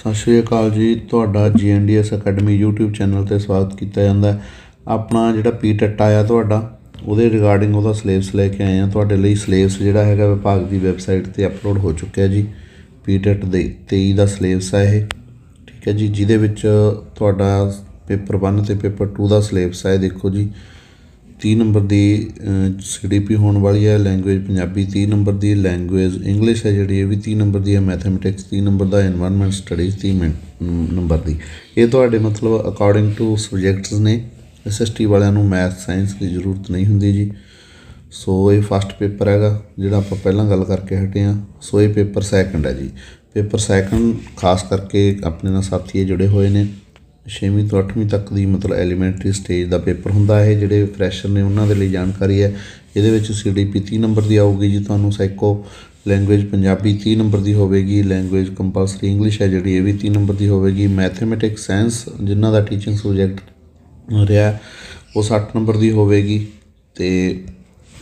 ਸਤਿ ਸ਼੍ਰੀ ਅਕਾਲ ਜੀ ਤੁਹਾਡਾ ਜੀਐਨਡੀਐਸ ਅਕੈਡਮੀ YouTube ਚੈਨਲ ਤੇ ਸਵਾਗਤ ਕੀਤਾ ਜਾਂਦਾ ਆਪਣਾ ਜਿਹੜਾ ਪੀਟਟ ਆਇਆ ਤੁਹਾਡਾ ਉਹਦੇ ਰਿਗਾਰਡਿੰਗ ਉਹਦਾ ਸਿਲੇਬਸ ਲੈ ਕੇ ਆਏ ਆ ਤੁਹਾਡੇ ਲਈ ਸਿਲੇਬਸ ਜਿਹੜਾ ਹੈਗਾ ਵਿਭਾਗ ਦੀ ਵੈਬਸਾਈਟ ਤੇ ਅਪਲੋਡ ਹੋ ਚੁੱਕਿਆ ਜੀ ਪੀਟਟ ਦੇ 23 ਦਾ ਸਿਲੇਬਸ ਆ ਇਹ ਠੀਕ ਹੈ ਜੀ ਜਿਹਦੇ ਵਿੱਚ ਤੁਹਾਡਾ ਪੇਪਰ 1 ਤੇ ਪੇਪਰ 2 ਦਾ ਸਿਲੇਬਸ ਆ ਇਹ ਦੇਖੋ ਜੀ 30 ਨੰਬਰ ਦੀ ਸੀਡੀਪੀ ਹੋਣ ਵਾਲੀ ਹੈ ਲੈਂਗੁਏਜ ਪੰਜਾਬੀ 30 ਨੰਬਰ ਦੀ ਲੈਂਗੁਏਜ ਇੰਗਲਿਸ਼ ਹੈ ਜਿਹੜੀ ਇਹ ਵੀ 30 ਨੰਬਰ ਦੀ ਹੈ ਮੈਥਮੈਟਿਕਸ 30 ਨੰਬਰ ਦਾ এনवायरमेंट ਸਟੱਡੀਜ਼ 30 ਨੰਬਰ ਦੀ ਇਹ ਤੁਹਾਡੇ ਮਤਲਬ ਅਕੋਰਡਿੰਗ ਟੂ ਸਬਜੈਕਟਸ ਨੇ ਐਸਐਸਟੀ ਵਾਲਿਆਂ ਨੂੰ ਮੈਥ ਸਾਇੰਸ ਦੀ ਜ਼ਰੂਰਤ ਨਹੀਂ ਹੁੰਦੀ ਜੀ ਸੋ ਇਹ ਫਸਟ ਪੇਪਰ ਹੈਗਾ ਜਿਹੜਾ ਆਪਾਂ ਪਹਿਲਾਂ ਗੱਲ ਕਰਕੇ ਹਟੇ ਆ ਸੋ ਇਹ ਪੇਪਰ ਸੈਕੰਡ ਹੈ ਜੀ ਪੇਪਰ ਸੈਕੰਡ ਖਾਸ ਕਰਕੇ ਆਪਣੇ ਨਾਲ ਸਾਥੀ ਜੁੜੇ ਹੋਏ ਨੇ 6ਵੀਂ ਤੋਂ 8ਵੀਂ ਤੱਕ ਦੀ ਮਤਲਬ ਐਲੀਮੈਂਟਰੀ ਸਟੇਜ ਦਾ ਪੇਪਰ ਹੁੰਦਾ ਹੈ ਜਿਹੜੇ ਫਰੈਸ਼ਰ ਨੇ ਉਹਨਾਂ ਦੇ ਲਈ ਜਾਣਕਾਰੀ ਹੈ ਇਹਦੇ ਵਿੱਚ ਸੀਡੀਪੀ 30 ਨੰਬਰ ਦੀ ਆਊਗੀ ਜੀ ਤੁਹਾਨੂੰ ਸਾਈਕੋ ਲੈਂਗੁਏਜ ਪੰਜਾਬੀ 30 ਨੰਬਰ ਦੀ ਹੋਵੇਗੀ ਲੈਂਗੁਏਜ ਕੰਪਲਸਰੀ ਇੰਗਲਿਸ਼ ਹੈ ਜਿਹੜੀ ਇਹ ਵੀ 30 ਨੰਬਰ ਦੀ ਹੋਵੇਗੀ ਮੈਥਮੈਟਿਕਸ ਸਾਇੰਸ ਜਿਨ੍ਹਾਂ ਦਾ ਟੀਚਿੰਗ ਸਬਜੈਕਟ ਰਿਹਾ ਉਹ 60 ਨੰਬਰ ਦੀ ਹੋਵੇਗੀ ਤੇ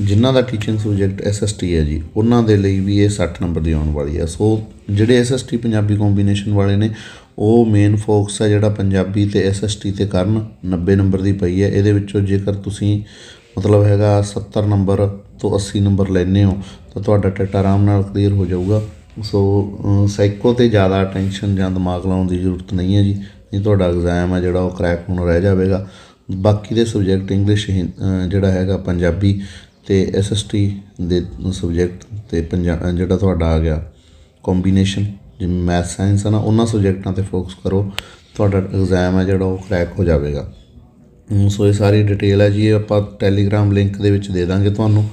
ਜਿਨ੍ਹਾਂ ਦਾ ਟੀਚਿੰਗ ਸਬਜੈਕਟ ਐਸਐਸਟੀ ਹੈ ਜੀ ਉਹਨਾਂ ਦੇ ਲਈ ਵੀ ਇਹ 60 ਨੰਬਰ ਦੀ ਆਉਣ ਵਾਲੀ ਹੈ ਸੋ ਜਿਹੜੇ ਐਸਐਸਟੀ ਪੰਜਾਬੀ ਕੰਬੀਨੇਸ਼ਨ ਵਾਲੇ ਨੇ ਉਹ ਮੇਨ ਫੋਕਸ ਹੈ ਜਿਹੜਾ ਪੰਜਾਬੀ ਤੇ ਐਸਐਸਟੀ ਤੇ ਕਰਨ 90 ਨੰਬਰ ਦੀ ਪਈ ਹੈ ਇਹਦੇ ਵਿੱਚੋਂ ਜੇਕਰ ਤੁਸੀਂ ਮਤਲਬ ਹੈਗਾ 70 ਨੰਬਰ ਤੋਂ 80 ਨੰਬਰ ਲੈਨੇ ਹੋ ਤਾਂ ਤੁਹਾਡਾ ਟੈਟ ਆਰਾਮ ਨਾਲ ਕਲੀਅਰ ਹੋ ਜਾਊਗਾ ਸੋ ਸਾਈਕੋ ਤੇ ਜ਼ਿਆਦਾ ਟੈਨਸ਼ਨ ਜਾਂ ਦਿਮਾਗ ਲਾਉਣ ਦੀ ਜ਼ਰੂਰਤ ਨਹੀਂ ਹੈ ਜੀ ਨਹੀਂ ਤੁਹਾਡਾ ਐਗਜ਼ਾਮ ਹੈ ਜਿਹੜਾ ਉਹ ਕ੍ਰੈਕ ਹੋਣ ਰਹਿ ਜਾਵੇਗਾ ਬਾਕੀ ਦੇ ਸਬਜੈਕਟ ਇੰਗਲਿਸ਼ ਜਿਹੜਾ ਹੈਗਾ ਪੰਜਾਬੀ ਤੇ ਐਸਐਸਟੀ ਦੇ ਸਬਜੈਕਟ ਤੇ ਜਿਹੜਾ ਤੁਹਾਡਾ ਆ ਗਿਆ ਕੰਬੀਨੇਸ਼ਨ ਜਿਵੇਂ ਮੈਥ ਸਾਇੰਸ ਹੈ ਨਾ ਉਹਨਾਂ ਸਬਜੈਕਟਾਂ ਤੇ ਫੋਕਸ ਕਰੋ ਤੁਹਾਡਾ ਐਗਜ਼ਾਮ ਹੈ ਜਿਹੜਾ ਉਹ ਕ੍ਰੈਕ ਹੋ ਜਾਵੇਗਾ ਸੋ ਇਹ ਸਾਰੀ ਡਿਟੇਲ ਹੈ ਜੀ ਇਹ ਆਪਾਂ ਟੈਲੀਗ੍ਰਾਮ ਲਿੰਕ ਦੇ ਵਿੱਚ ਦੇ ਦਾਂਗੇ ਤੁਹਾਨੂੰ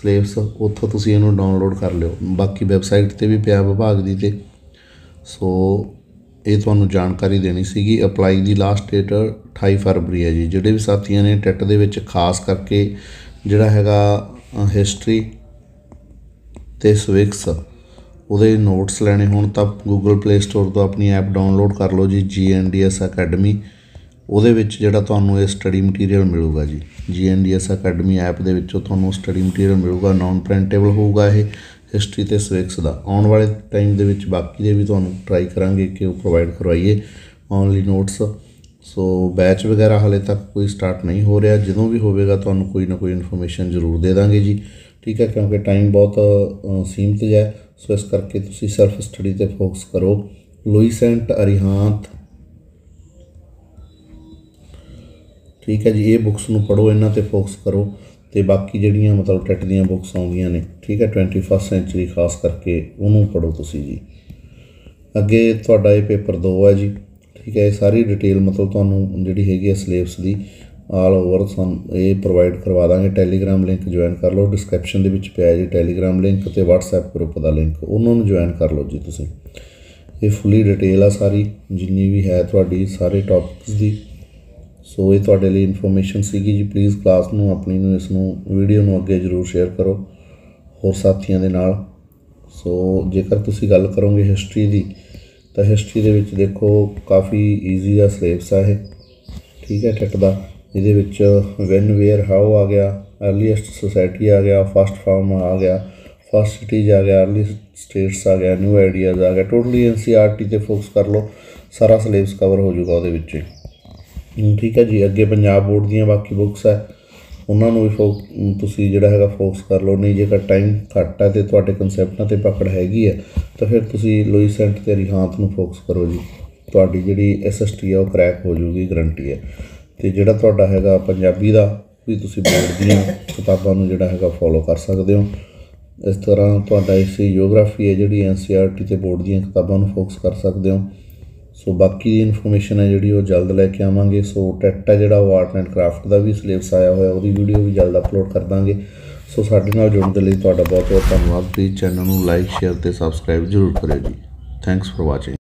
ਸਲੇਬਸ ਉੱਥੋਂ ਤੁਸੀਂ ਇਹਨੂੰ ਡਾਊਨਲੋਡ ਕਰ ਲਿਓ ਬਾਕੀ ਵੈਬਸਾਈਟ ਤੇ ਵੀ ਪਿਆ ਵਿਭਾਗ ਦੀ ਤੇ ਸੋ ਇਹ ਤੁਹਾਨੂੰ ਜਾਣਕਾਰੀ ਦੇਣੀ ਸੀਗੀ ਅਪਲਾਈ ਦੀ ਲਾਸਟ ਡੇਟ 28 ਫਰਵਰੀ ਹੈ ਜੀ ਜਿਹੜੇ ਵੀ ਸਾਥੀਆਂ ਨੇ ਟੈਟ ਦੇ ਵਿੱਚ ਖਾਸ ਕਰਕੇ ਜਿਹੜਾ ਹੈਗਾ ਹਿਸਟਰੀ ਤੇ ਸਵਿਕਸ ਉਹਦੇ ਨੋਟਸ ਲੈਣੇ ਹੋਣ ਤਾਂ Google Play Store ਤੋਂ ਆਪਣੀ ਐਪ ਡਾਊਨਲੋਡ ਕਰ ਲਓ ਜੀ GNDS ਅਕੈਡਮੀ ਉਹਦੇ ਵਿੱਚ ਜਿਹੜਾ ਤੁਹਾਨੂੰ ਇਹ ਸਟੱਡੀ ਮਟੀਰੀਅਲ ਮਿਲੂਗਾ ਜੀ GNDS ਅਕੈਡਮੀ ਐਪ ਦੇ ਵਿੱਚੋਂ ਤੁਹਾਨੂੰ ਸਟੱਡੀ ਮਟੀਰੀਅਲ ਮਿਲੂਗਾ ਨਾਨ ਪ੍ਰਿੰਟੇਬਲ ਹੋਊਗਾ ਇਹ ਹਿਸਟਰੀ ਤੇ ਸਿਵਿਕਸ ਦਾ ਆਉਣ ਵਾਲੇ ਟਾਈਮ ਦੇ ਵਿੱਚ ਬਾਕੀ ਦੇ ਵੀ ਤੁਹਾਨੂੰ ਟਰਾਈ ਕਰਾਂਗੇ ਕਿ ਉਹ ਪ੍ਰੋਵਾਈਡ ਕਰਵਾਈਏ ਓਨਲੀ ਨੋਟਸ ਸੋ ਬੈਚ ਵਗੈਰਾ ਹਲੇ ਤੱਕ ਕੋਈ ਸਟਾਰਟ ਨਹੀਂ ਹੋ ਰਿਹਾ ਜਦੋਂ ਵੀ ਹੋਵੇਗਾ ਤੁਹਾਨੂੰ ਕੋਈ ਨਾ ਕੋਈ ਇਨਫੋਰਮੇਸ਼ਨ ਜ਼ਰੂਰ ਦੇ ਦਾਂਗੇ ਜੀ ਠੀਕ ਹੈ ਕਿਉਂਕਿ ਟਾਈਮ ਬਹੁਤ ਸੀਮਤ ਹੈ ਸੋ ਇਸ ਕਰਕੇ ਤੁਸੀਂ ਸੈਲਫ ਸਟੱਡੀ ਤੇ ਫੋਕਸ ਕਰੋ ਲੂਈਸੈਂਟ ਅਰੀਹਾਂਤ ਠੀਕ ਹੈ ਜੀ ਇਹ ਬੁੱਕਸ ਨੂੰ ਪੜੋ ਇਹਨਾਂ ਤੇ ਫੋਕਸ ਕਰੋ ਤੇ ਬਾਕੀ ਜਿਹੜੀਆਂ ਮਤਲਬ ਟੈਟ ਦੀਆਂ ਬੁੱਕਸ ਆਉਂਦੀਆਂ ਨੇ ਠੀਕ ਹੈ 21 ਸੈਂਚਰੀ ਖਾਸ ਕਰਕੇ ਉਹਨੂੰ ਪੜੋ ਤੁਸੀਂ ਜੀ ਅੱਗੇ ਤੁਹਾਡਾ ਇਹ ਪੇਪਰ 2 ਹੈ ਜੀ ਠੀਕ ਹੈ ਇਹ ਸਾਰੀ ਡਿਟੇਲ ਮਤਲਬ ਤੁਹਾਨੂੰ ਜਿਹੜੀ ਹੈਗੀ ਹੈ ਸਿਲੇਬਸ ਦੀ ਆਲ ਓਵਰ ਤੁਹਾਨੂੰ ਇਹ ਪ੍ਰੋਵਾਈਡ ਕਰਵਾ ਦਾਂਗੇ ਟੈਲੀਗ੍ਰam ਲਿੰਕ ਜੁਆਇਨ ਕਰ ਲਓ ਡਿਸਕ੍ਰਿਪਸ਼ਨ ਦੇ ਵਿੱਚ ਪਿਆ ਜੀ ਟੈਲੀਗ੍ਰam ਲਿੰਕ ਤੇ WhatsApp ਗਰੁੱਪ ਦਾ ਲਿੰਕ ਉਹਨਾਂ ਨੂੰ ਜੁਆਇਨ ਕਰ ਲਓ ਜੀ ਤੁਸੀਂ ਇਹ ਫੁੱਲੀ ਡਿਟੇਲ ਆ ਸਾਰੀ ਜਿੰਨੀ ਵੀ ਹੈ ਤੁਹਾਡੀ ਸਾਰੇ ਟੌਪਿਕਸ ਦੀ ਸੋ ਇਹ ਤੁਹਾਡੇ ਲਈ ਇਨਫੋਰਮੇਸ਼ਨ ਸੀਗੀ ਜੀ ਪਲੀਜ਼ ਕਲਾਸ ਨੂੰ ਆਪਣੀ ਨੂੰ ਇਸ ਨੂੰ ਵੀਡੀਓ ਨੂੰ ਅੱਗੇ ਜਰੂਰ ਸ਼ੇਅਰ ਕਰੋ ਹੋਰ ਸਾਥੀਆਂ ਦੇ ਨਾਲ ਸੋ ਜੇਕਰ ਤੁਸੀਂ ਗੱਲ ਕਰੋਗੇ ਹਿਸਟਰੀ ਦੀ ਤਾਂ ਹਿਸਟਰੀ ਦੇ ਵਿੱਚ ਦੇਖੋ ਕਾਫੀ ਈਜ਼ੀ ਆ ਸਿਲੇਬਸ ਆ ਇਹ ਠੀਕ ਹੈ ਟੈਟ ਦਾ ਇਹਦੇ ਵਿੱਚ ਵੈਨ ਵੇਅਰ ਹਾਊ ਆ ਗਿਆ अर्लीस्ट सोसाइटी ਆ ਗਿਆ ਫਰਸਟ ਫਾਰਮ ਆ ਗਿਆ ਫਸਟ ਸਿਟੀ ਆ ਗਿਆ ਅਰਲੀ ਸਟੇਟਸ ਆ ਗਿਆ ਨਿਊ ਆਈਡੀਆਜ਼ ਆ ਗਿਆ ਟੋਟਲੀ ਐਨਸੀਆਰਟੀ e ਤੇ ਫੋਕਸ ਕਰ ਲਓ ਸਾਰਾ ਸਿਲੇਬਸ ਕਵਰ ਹੋ ਜਾਊਗਾ ਉਹਦੇ ਵਿੱਚ ਠੀਕ ਹੈ ਜੀ ਅੱਗੇ ਪੰਜਾਬ ਬੋਰਡ ਦੀਆਂ ਬਾਕੀ ਬੁੱਕਸ ਹੈ ਉਹਨਾਂ ਨੂੰ ਵੀ ਤੁਸੀਂ ਜਿਹੜਾ ਹੈਗਾ ਫੋਕਸ ਕਰ ਲਓ ਨਹੀਂ ਜੇਕਰ ਟਾਈਮ ਘੱਟ ਹੈ ਤੇ ਤੁਹਾਡੇ ਕਨਸੈਪਟਾਂ ਤੇ ਪਕੜ ਹੈਗੀ ਹੈ ਤਾਂ ਫਿਰ ਤੁਸੀਂ ਲੋਈ ਸੈਂਟ ਤੇ ਰਿਹਾਂਤ ਨੂੰ ਫੋਕਸ ਕਰੋ ਜੀ ਤੁਹਾਡੀ ਜਿਹੜੀ ਐਸਐਸਟੀ ਆ ਉਹ ਕ੍ਰੈਕ ਹੋ ਜਾਊਗੀ ਗਰੰਟੀ ਹੈ ਤੇ ਜਿਹੜਾ ਤੁਹਾਡਾ ਹੈਗਾ ਪੰਜਾਬੀ ਦਾ ਵੀ ਤੁਸੀਂ ਬੋਰਡ ਦੀਆਂ ਕਿਤਾਬਾਂ ਨੂੰ ਜਿਹੜਾ ਹੈਗਾ ਫੋਲੋ ਕਰ ਸਕਦੇ ਹੋ ਇਸ ਤਰ੍ਹਾਂ ਤੁਹਾਡਾ ਇਸੇ ਜੀਓਗ੍ਰਾਫੀ ਹੈ ਜਿਹੜੀ ਐਨਸੀਆਰਟੀ e ਤੇ ਬੋਰਡ ਦੀਆਂ ਕਿਤਾਬਾਂ ਨੂੰ ਫੋਕਸ ਕਰ ਸਕਦੇ ਹੋ ਸੋ ਬਾਕੀ ਦੀ ਇਨਫੋਰਮੇਸ਼ਨ ਹੈ ਜਿਹੜੀ ਉਹ ਜਲਦ ਲੈ ਕੇ ਆਵਾਂਗੇ ਸੋ ਟੈਟਾ ਜਿਹੜਾ ਉਹ ਆਰਟ ਐਂਡ ਕਰਾਫਟ ਦਾ ਵੀ ਸਿਲੇਬਸ ਆਇਆ ਹੋਇਆ ਉਹਦੀ ਵੀਡੀਓ ਵੀ ਜਲਦ ਅਪਲੋਡ ਕਰ ਦਾਂਗੇ ਸੋ ਸਾਡੇ ਨਾਲ ਜੁੜਨ ਦੇ ਲਈ ਤੁਹਾਡਾ ਬਹੁਤ ਬਹੁਤ ਧੰਨਵਾਦ ਤੇ ਚੈਨਲ ਨੂੰ ਲਾਈਕ ਸ਼ੇਅਰ ਤੇ ਸਬਸਕ੍ਰਾਈਬ ਜ਼ਰੂਰ ਕਰਿਓ ਜੀ ਥੈਂਕਸ ਫॉर ਵਾਚਿੰਗ